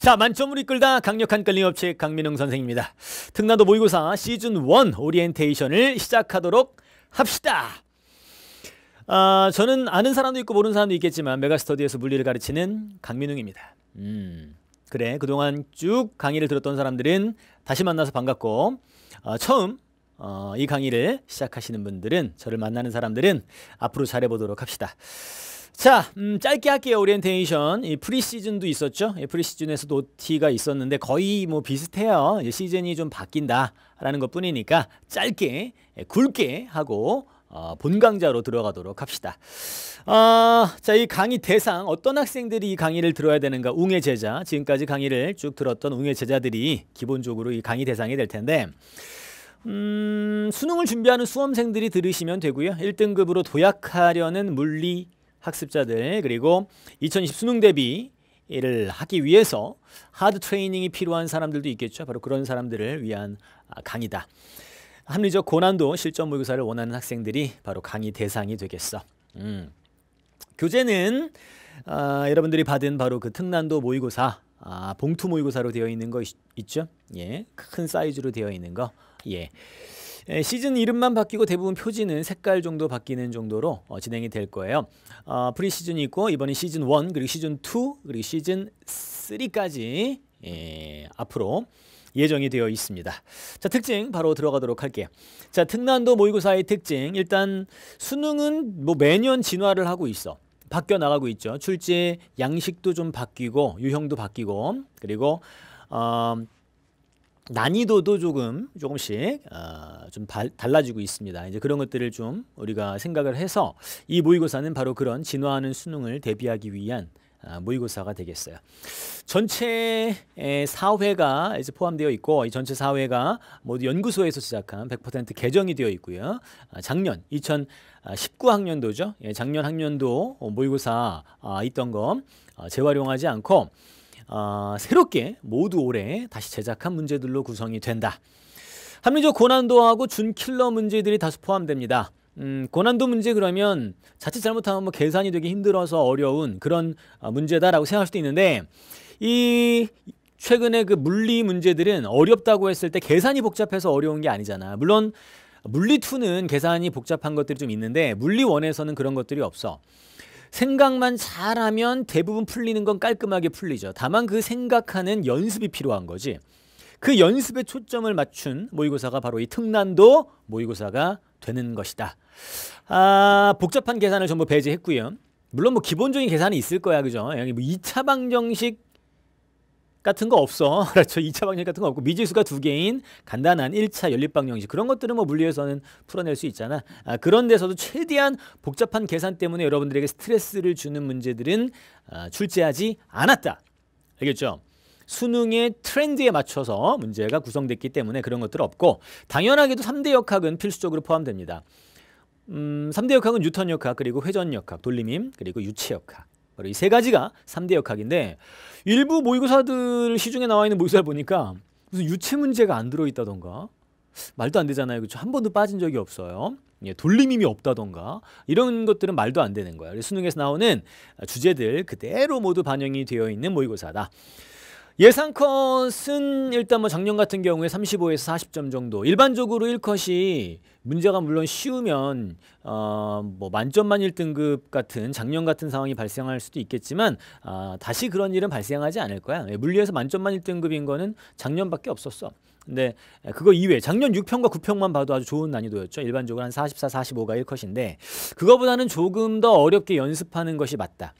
자 만점을 이끌다 강력한 끌림업체 강민웅 선생입니다. 특나도 모의고사 시즌 1 오리엔테이션을 시작하도록 합시다. 아, 저는 아는 사람도 있고 모르는 사람도 있겠지만 메가스터디에서 물리를 가르치는 강민웅입니다. 음, 그래 그동안 쭉 강의를 들었던 사람들은 다시 만나서 반갑고 어, 처음 어, 이 강의를 시작하시는 분들은 저를 만나는 사람들은 앞으로 잘해보도록 합시다. 자, 음, 짧게 할게요. 오리엔테이션. 이 프리시즌도 있었죠. 예, 프리시즌에서도 OT가 있었는데 거의 뭐 비슷해요. 예, 시즌이 좀 바뀐다라는 것 뿐이니까 짧게, 예, 굵게 하고 어, 본 강좌로 들어가도록 합시다. 어, 자, 이 강의 대상 어떤 학생들이 이 강의를 들어야 되는가? 웅의 제자. 지금까지 강의를 쭉 들었던 웅의 제자들이 기본적으로 이 강의 대상이 될 텐데 음, 수능을 준비하는 수험생들이 들으시면 되고요. 1등급으로 도약하려는 물리 학습자들 그리고 2020 수능 대비 를 하기 위해서 하드 트레이닝이 필요한 사람들도 있겠죠. 바로 그런 사람들을 위한 아, 강의다. 합리적 고난도 실전 모의고사를 원하는 학생들이 바로 강의 대상이 되겠어. 음. 교재는 아, 여러분들이 받은 바로 그 특난도 모의고사 아, 봉투 모의고사로 되어 있는 거 있, 죠 예, 큰 사이즈로 되어 있는 거. 예. 예, 시즌 이름만 바뀌고 대부분 표지는 색깔 정도 바뀌는 정도로 어, 진행이 될 거예요. 어, 프리시즌이 있고 이번이 시즌 1 그리고 시즌 2 그리고 시즌 3까지 예, 앞으로 예정이 되어 있습니다. 자, 특징 바로 들어가도록 할게요. 자, 특난도 모의고사의 특징. 일단 수능은 뭐 매년 진화를 하고 있어. 바뀌어 나가고 있죠. 출제 양식도 좀 바뀌고 유형도 바뀌고 그리고 어 난이도도 조금 조금씩 어, 좀 바, 달라지고 있습니다. 이제 그런 것들을 좀 우리가 생각을 해서 이 모의고사는 바로 그런 진화하는 수능을 대비하기 위한 어, 모의고사가 되겠어요. 전체 사회가 이제 포함되어 있고 이 전체 사회가 모두 연구소에서 시작한 100% 개정이 되어 있고요. 어, 작년 2019학년도죠. 예, 작년 학년도 모의고사 어, 있던 거 재활용하지 않고 어, 새롭게 모두 올해 다시 제작한 문제들로 구성이 된다. 합리적 고난도하고 준킬러 문제들이 다수 포함됩니다. 음, 고난도 문제 그러면 자칫 잘못하면 뭐 계산이 되기 힘들어서 어려운 그런 어, 문제다라고 생각할 수도 있는데 이 최근에 그 물리 문제들은 어렵다고 했을 때 계산이 복잡해서 어려운 게 아니잖아. 물론 물리2는 계산이 복잡한 것들이 좀 있는데 물리1에서는 그런 것들이 없어. 생각만 잘하면 대부분 풀리는 건 깔끔하게 풀리죠. 다만 그 생각하는 연습이 필요한 거지. 그 연습에 초점을 맞춘 모의고사가 바로 이 특난도 모의고사가 되는 것이다. 아, 복잡한 계산을 전부 배제했고요. 물론 뭐 기본적인 계산이 있을 거야, 그죠? 뭐 2차 방정식 같은 거 없어. 그렇죠. 2차 방정식 같은 거 없고 미지수가 두 개인 간단한 1차 연립방 정식 그런 것들은 뭐 물리에서는 풀어낼 수 있잖아. 아, 그런 데서도 최대한 복잡한 계산 때문에 여러분들에게 스트레스를 주는 문제들은 아, 출제하지 않았다. 알겠죠? 수능의 트렌드에 맞춰서 문제가 구성됐기 때문에 그런 것들 없고 당연하게도 3대 역학은 필수적으로 포함됩니다. 음, 3대 역학은 뉴턴 역학, 그리고 회전 역학, 돌림임, 그리고 유체 역학. 바로 이세 가지가 3대 역학인데 일부 모의고사들 시중에 나와 있는 모의고사를 보니까 무슨 유체 문제가 안 들어있다던가 말도 안 되잖아요. 그렇죠? 한 번도 빠진 적이 없어요. 예, 돌림임이 없다던가 이런 것들은 말도 안 되는 거야. 수능에서 나오는 주제들 그대로 모두 반영이 되어 있는 모의고사다. 예상컷은 일단 뭐 작년 같은 경우에 35에서 40점 정도 일반적으로 1컷이 문제가 물론 쉬우면 어뭐 만점만 1등급 같은 작년 같은 상황이 발생할 수도 있겠지만 아 다시 그런 일은 발생하지 않을 거야 예, 물리에서 만점만 1등급인 거는 작년밖에 없었어 근데 예, 그거 이외 작년 6평과 9평만 봐도 아주 좋은 난이도였죠 일반적으로 한 44, 45가 1컷인데 그거보다는 조금 더 어렵게 연습하는 것이 맞다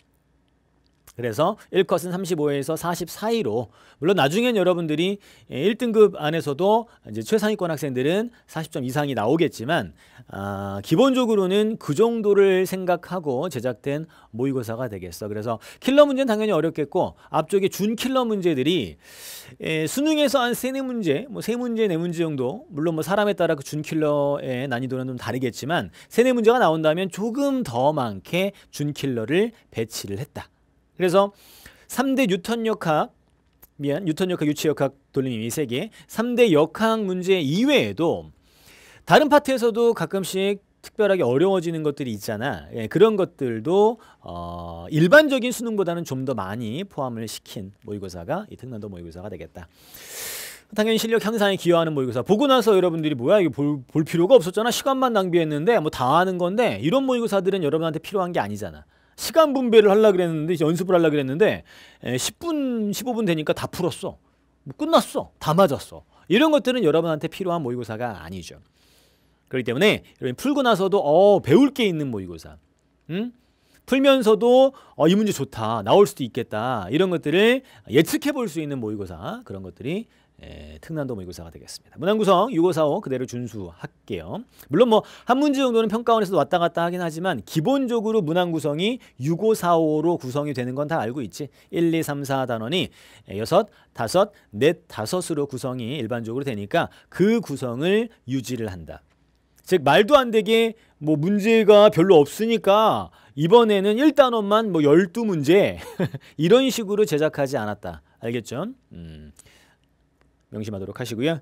그래서 1컷은 35에서 40 사이로 물론 나중엔 여러분들이 1등급 예, 안에서도 이제 최상위권 학생들은 40점 이상이 나오겠지만 아, 기본적으로는 그 정도를 생각하고 제작된 모의고사가 되겠어. 그래서 킬러 문제는 당연히 어렵겠고 앞쪽에 준 킬러 문제들이 에, 예, 수능에서 한 세네 문제, 뭐 세 문제, 네 문제 정도 물론 뭐 사람에 따라 그준 킬러의 난이도는 좀 다르겠지만 세네 문제가 나온다면 조금 더 많게 준 킬러를 배치를 했다. 그래서 3대 뉴턴 역학 미안 뉴턴 역학 유치 역학 돌림이 세 개. 3대 역학 문제 이외에도 다른 파트에서도 가끔씩 특별하게 어려워지는 것들이 있잖아. 예, 그런 것들도 어, 일반적인 수능보다는 좀 더 많이 포함을 시킨 모의고사가 이 특난도 모의고사가 되겠다. 당연히 실력 향상에 기여하는 모의고사. 보고 나서 여러분들이 뭐야 이거 볼, 볼 필요가 없었잖아. 시간만 낭비했는데 뭐 다하는 건데 이런 모의고사들은 여러분한테 필요한 게 아니잖아. 시간 분배를 하려 고 그랬는데 연습을 하려 고 그랬는데 10분 15분 되니까 다 풀었어. 뭐 끝났어. 다 맞았어. 이런 것들은 여러분한테 필요한 모의고사가 아니죠. 그렇기 때문에 여러분 풀고 나서도 어 배울 게 있는 모의고사. 응? 풀면서도 어, 이 문제 좋다. 나올 수도 있겠다. 이런 것들을 예측해 볼 수 있는 모의고사 그런 것들이 예, 특난도 모의고사가 되겠습니다. 문항구성 6545 그대로 준수할게요. 물론 뭐 한 문제 정도는 평가원에서도 왔다 갔다 하긴 하지만 기본적으로 문항구성이 6545로 구성이 되는 건 다 알고 있지. 1, 2, 3, 4 단원이 6, 5, 4, 5으로 구성이 일반적으로 되니까 그 구성을 유지를 한다. 즉 말도 안 되게 뭐 문제가 별로 없으니까 이번에는 1단원만 뭐 12문제 이런 식으로 제작하지 않았다. 알겠죠? 음. 명심하도록 하시고요.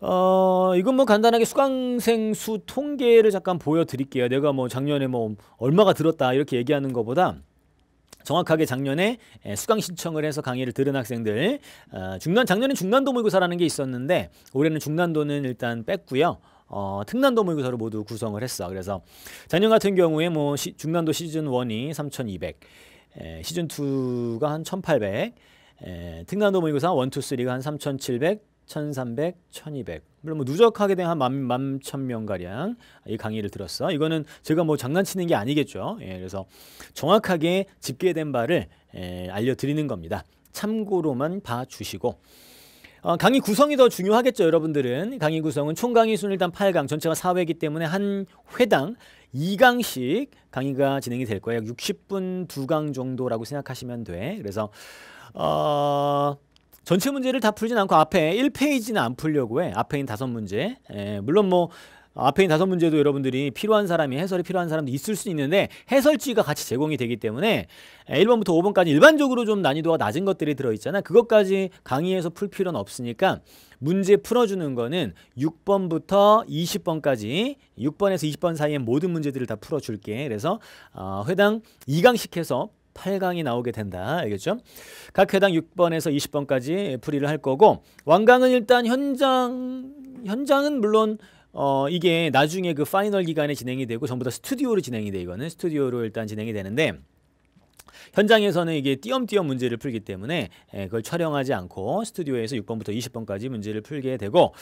어, 이건 뭐 간단하게 수강생 수 통계를 잠깐 보여드릴게요. 내가 뭐 작년에 뭐 얼마가 들었다 이렇게 얘기하는 것보다 정확하게 작년에 예, 수강 신청을 해서 강의를 들은 학생들 어, 중난 작년에 중난도 모의고사라는 게 있었는데 올해는 중난도는 일단 뺐고요. 어, 특난도 모의고사로 모두 구성을 했어. 그래서 작년 같은 경우에 뭐 시, 중난도 시즌 1이 3,200, 에, 시즌 2가 한 1,800, 예, 특난도 모의고사 1, 2, 3가 한 3,700, 1,300, 1,200 물론 뭐 누적하게 된한만천 명가량 이 강의를 들었어. 이거는 제가 뭐 장난치는 게 아니겠죠. 예, 그래서 정확하게 집계된 바를 예, 알려드리는 겁니다. 참고로만 봐주시고 어, 강의 구성이 더 중요하겠죠 여러분들은 강의 구성은 총 강의 수 일단 8강 전체가 4회이기 때문에 한 회당 2강씩 강의가 진행이 될 거예요. 60분 2강 정도라고 생각하시면 돼. 그래서 어... 전체 문제를 다 풀진 않고 앞에 1페이지는 안 풀려고 해. 앞에 있는 다 문제. 에, 예, 물론 뭐 앞에 있 다섯 문제도 여러분들이 필요한 사람이 해설이 필요한 사람도 있을 수 있는데 해설지가 같이 제공이 되기 때문에 1번부터 5번까지 일반적으로 좀 난이도가 낮은 것들이 들어있잖아 그것까지 강의에서 풀 필요는 없으니까 문제 풀어주는 거는 6번부터 20번까지 6번에서 20번 사이에 모든 문제들을 다 풀어줄게 그래서 어, 회당 2강씩 해서 8강이 나오게 된다. 알겠죠? 각 회당 6번에서 20번까지 풀이를 할 거고 완강은 일단 현장 현장은 물론 어, 이게 나중에 그 파이널 기간에 진행이 되고 전부 다 스튜디오로 진행이 돼 이거는 스튜디오로 일단 진행이 되는데 현장에서는 이게 띄엄띄엄 문제를 풀기 때문에 예, 그걸 촬영하지 않고 스튜디오에서 6번부터 20번까지 문제를 풀게 되고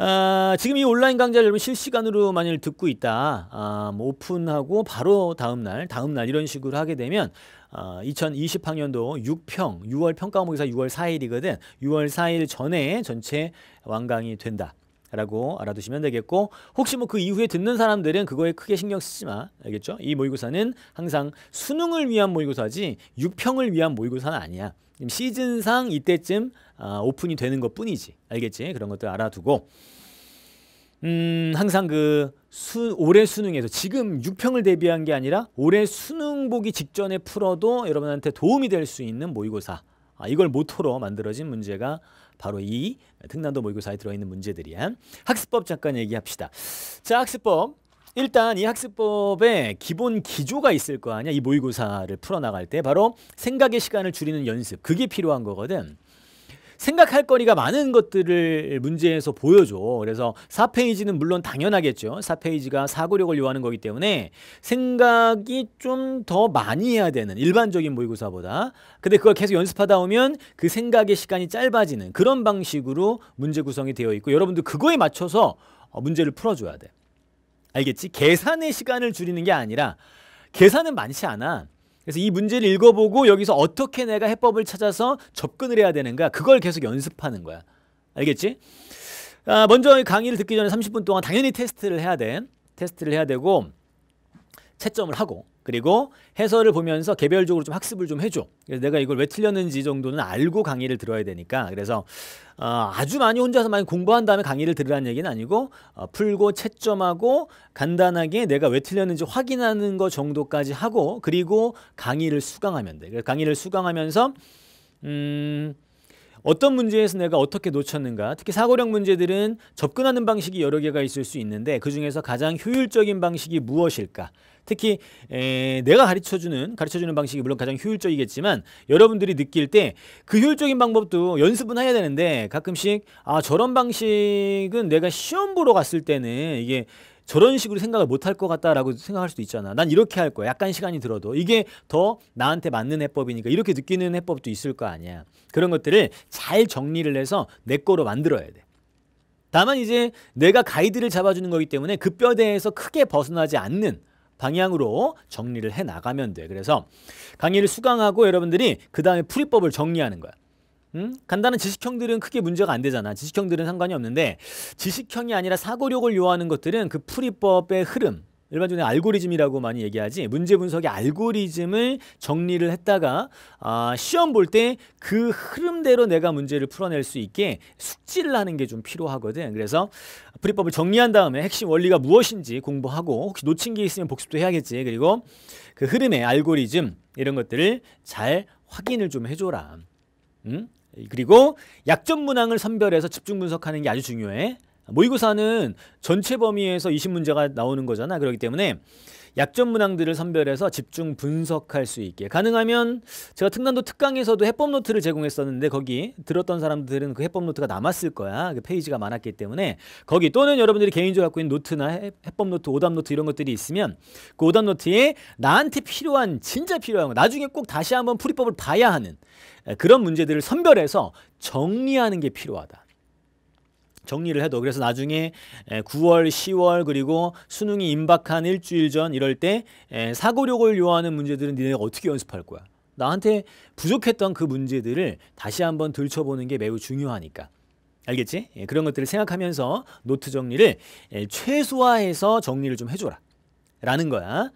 아, 지금 이 온라인 강좌를 여러분 실시간으로 만일 듣고 있다. 아, 뭐 오픈하고 바로 다음날, 다음날 이런 식으로 하게 되면 어, 아, 2020학년도 6평, 6월 평가모의사 6월 4일이거든. 6월 4일 전에 전체 완강이 된다. 라고 알아두시면 되겠고 혹시 뭐 그 이후에 듣는 사람들은 그거에 크게 신경 쓰지 마 알겠죠? 이 모의고사는 항상 수능을 위한 모의고사지 유평을 위한 모의고사는 아니야 시즌상 이때쯤 아, 오픈이 되는 것 뿐이지 알겠지? 그런 것들 알아두고 음, 항상 그 수, 올해 수능에서 지금 6평을 대비한 게 아니라 올해 수능 보기 직전에 풀어도 여러분한테 도움이 될 수 있는 모의고사 아, 이걸 모토로 만들어진 문제가 바로 이특난도 모의고사에 들어있는 문제들이야. 학습법 잠깐 얘기합시다. 자, 학습법. 일단 이 학습법에 기본 기조가 있을 거 아니야. 이 모의고사를 풀어나갈 때 바로 생각의 시간을 줄이는 연습. 그게 필요한 거거든. 생각할 거리가 많은 것들을 문제에서 보여줘. 그래서 4페이지는 물론 당연하겠죠. 4페이지가 사고력을 요하는 거기 때문에 생각이 좀 더 많이 해야 되는 일반적인 모의고사보다 근데 그걸 계속 연습하다 오면 그 생각의 시간이 짧아지는 그런 방식으로 문제 구성이 되어 있고 여러분들 그거에 맞춰서 어, 문제를 풀어줘야 돼. 알겠지? 계산의 시간을 줄이는 게 아니라 계산은 많지 않아. 그래서 이 문제를 읽어보고 여기서 어떻게 내가 해법을 찾아서 접근을 해야 되는가 그걸 계속 연습하는 거야. 알겠지? 아, 먼저 강의를 듣기 전에 30분 동안 당연히 테스트를 해야 돼. 테스트를 해야 되고 채점을 하고 그리고 해설을 보면서 개별적으로 좀 학습을 좀 해줘. 그래서 내가 이걸 왜 틀렸는지 정도는 알고 강의를 들어야 되니까 그래서 어, 아주 많이 혼자서 많이 공부한 다음에 강의를 들으라는 얘기는 아니고 어, 풀고 채점하고 간단하게 내가 왜 틀렸는지 확인하는 것 정도까지 하고 그리고 강의를 수강하면 돼. 강의를 수강하면서 음. 어떤 문제에서 내가 어떻게 놓쳤는가 특히 사고력 문제들은 접근하는 방식이 여러 개가 있을 수 있는데 그중에서 가장 효율적인 방식이 무엇일까 특히 에, 내가 가르쳐주는 가르쳐주는 방식이 물론 가장 효율적이겠지만 여러분들이 느낄 때 그 효율적인 방법도 연습은 해야 되는데 가끔씩 아 저런 방식은 내가 시험 보러 갔을 때는 이게 저런 식으로 생각을 못할 것 같다라고 생각할 수도 있잖아. 난 이렇게 할 거야. 약간 시간이 들어도 이게 더 나한테 맞는 해법이니까 이렇게 느끼는 해법도 있을 거 아니야. 그런 것들을 잘 정리를 해서 내 거로 만들어야 돼. 다만 이제 내가 가이드를 잡아주는 거기 때문에 그 뼈대에서 크게 벗어나지 않는 방향으로 정리를 해 나가면 돼. 그래서 강의를 수강하고 여러분들이 그 다음에 풀이법을 정리하는 거야. 음? 간단한 지식형들은 크게 문제가 안 되잖아. 지식형들은 상관이 없는데 지식형이 아니라 사고력을 요하는 것들은 그 풀이법의 흐름, 일반적으로 알고리즘이라고 많이 얘기하지 문제 분석의 알고리즘을 정리를 했다가 아, 시험 볼 때 그 흐름대로 내가 문제를 풀어낼 수 있게 숙지를 하는 게 좀 필요하거든 그래서 풀이법을 정리한 다음에 핵심 원리가 무엇인지 공부하고 혹시 놓친 게 있으면 복습도 해야겠지 그리고 그 흐름의 알고리즘 이런 것들을 잘 확인을 좀 해줘라 응? 음? 그리고 약점 문항을 선별해서 집중 분석하는 게 아주 중요해 모의고사는 전체 범위에서 20문제가 나오는 거잖아. 그렇기 때문에 약점 문항들을 선별해서 집중 분석할 수 있게 가능하면 제가 특난도 특강에서도 해법 노트를 제공했었는데 거기 들었던 사람들은 그 해법 노트가 남았을 거야 그 페이지가 많았기 때문에 거기 또는 여러분들이 개인적으로 갖고 있는 노트나 해법 노트 오답 노트 이런 것들이 있으면 그 오답 노트에 나한테 필요한 진짜 필요한 거 나중에 꼭 다시 한번 풀이법을 봐야 하는 그런 문제들을 선별해서 정리하는 게 필요하다 정리를 해도 그래서 나중에 9월, 10월 그리고 수능이 임박한 일주일 전 이럴 때 사고력을 요하는 문제들은 니네가 어떻게 연습할 거야? 나한테 부족했던 그 문제들을 다시 한번 들춰보는 게 매우 중요하니까. 알겠지? 예, 그런 것들을 생각하면서 노트 정리를 최소화해서 정리를 좀 해줘라. 라는 거야.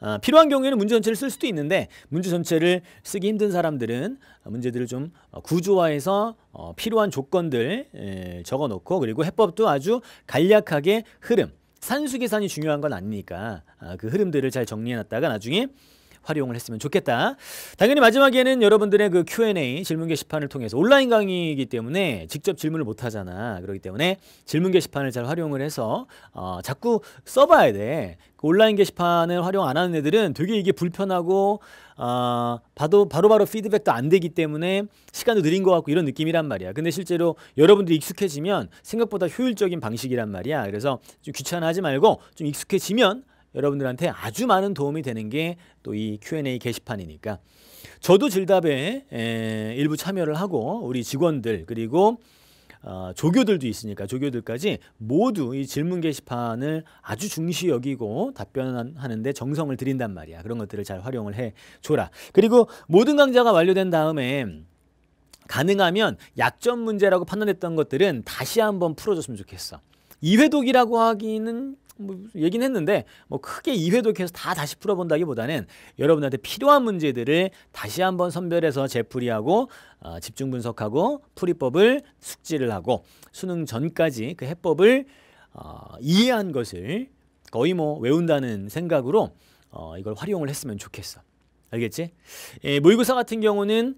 어, 필요한 경우에는 문제 전체를 쓸 수도 있는데 문제 전체를 쓰기 힘든 사람들은 문제들을 좀 어, 구조화해서 어, 필요한 조건들 에, 적어놓고 그리고 해법도 아주 간략하게 흐름 산수계산이 중요한 건 아니니까 아, 그 흐름들을 잘 정리해놨다가 나중에 활용을 했으면 좋겠다. 당연히 마지막에는 여러분들의 그 Q&A 질문 게시판을 통해서 온라인 강의이기 때문에 직접 질문을 못 하잖아. 그렇기 때문에 질문 게시판을 잘 활용을 해서 어, 자꾸 써봐야 돼. 그 온라인 게시판을 활용 안 하는 애들은 되게 이게 불편하고 어, 바로, 바로 바로 피드백도 안 되기 때문에 시간도 느린 것 같고 이런 느낌이란 말이야. 근데 실제로 여러분들이 익숙해지면 생각보다 효율적인 방식이란 말이야. 그래서 좀 귀찮아하지 말고 좀 익숙해지면 여러분들한테 아주 많은 도움이 되는 게 또 이 Q&A 게시판이니까 저도 질답에 에, 일부 참여를 하고 우리 직원들 그리고 어, 조교들도 있으니까 조교들까지 모두 이 질문 게시판을 아주 중시 여기고 답변하는데 정성을 들인단 말이야. 그런 것들을 잘 활용을 해 줘라. 그리고 모든 강좌가 완료된 다음에 가능하면 약점 문제라고 판단했던 것들은 다시 한번 풀어줬으면 좋겠어. 이회독이라고 하기는 뭐얘기는 했는데 뭐 크게 2회도 계속 다 다시 풀어본다기보다는 여러분한테 필요한 문제들을 다시 한번 선별해서 재풀이하고 어, 집중 분석하고 풀이법을 숙지를 하고 수능 전까지 그 해법을 어, 이해한 것을 거의 뭐 외운다는 생각으로 어, 이걸 활용을 했으면 좋겠어. 알겠지? 에, 예, 모의고사 같은 경우는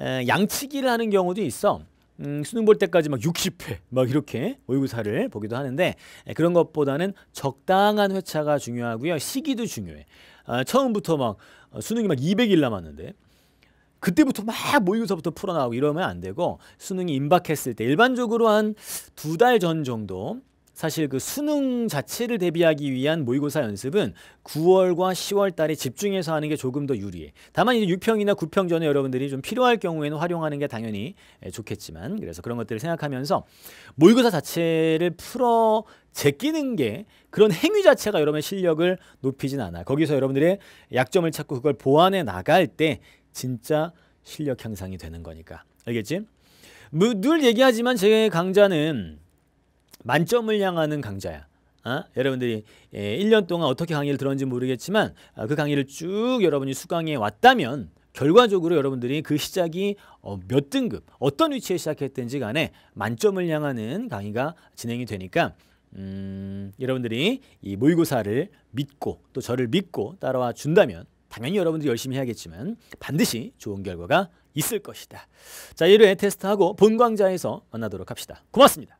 에, 양치기를 하는 경우도 있어. 음, 수능 볼 때까지 막 60회 막 이렇게 모의고사를 보기도 하는데 예, 그런 것보다는 적당한 회차가 중요하고요. 시기도 중요해. 아, 처음부터 막 어, 수능이 막 200일 남았는데 그때부터 막 모의고사부터 풀어나오고 이러면 안 되고 수능이 임박했을 때 일반적으로 한 두 달 전 정도 사실 그 수능 자체를 대비하기 위한 모의고사 연습은 9월과 10월 달에 집중해서 하는 게 조금 더 유리해. 다만 이제 6평이나 9평 전에 여러분들이 좀 필요할 경우에는 활용하는 게 당연히 좋겠지만 그래서 그런 것들을 생각하면서 모의고사 자체를 풀어 제끼는 게 그런 행위 자체가 여러분의 실력을 높이진 않아. 거기서 여러분들의 약점을 찾고 그걸 보완해 나갈 때 진짜 실력 향상이 되는 거니까. 알겠지? 뭐늘 얘기하지만 제 강좌는 만점을 향하는 강좌야. 어? 여러분들이 예, 1년 동안 어떻게 강의를 들었는지 모르겠지만 어, 그 강의를 쭉 여러분이 수강해 왔다면 결과적으로 여러분들이 그 시작이 어, 몇 등급, 어떤 위치에 시작했든지 간에 만점을 향하는 강의가 진행이 되니까 음, 여러분들이 이 모의고사를 믿고 또 저를 믿고 따라와 준다면 당연히 여러분들이 열심히 해야겠지만 반드시 좋은 결과가 있을 것이다. 자, 1회 테스트하고 본 강좌에서 만나도록 합시다. 고맙습니다.